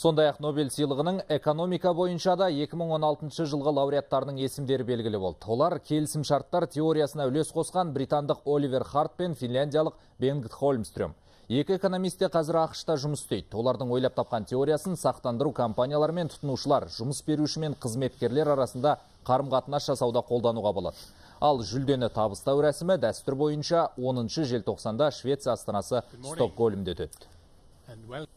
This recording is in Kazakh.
сондай ақ нобель сыйлығының экономика бойынша да 2016 жылғы лауреаттарының есімдері белгілі болды олар келісім шарттар теориясына өлес қосқан британдық оливер харт пен финляндиялық бенгт холмстрем екі экономист те қазір ақш жұмыс істейді олардың ойлап тапқан теориясын сақтандыру компаниялары мен тұтынушылар жұмыс беруші мен қызметкерлер арасында қарым шасауда жасауда қолдануға болады ал жүлдені табыстау рәсімі дәстүр бойынша 10 желтоқсанда швеция астанасы стокгольмде өтеді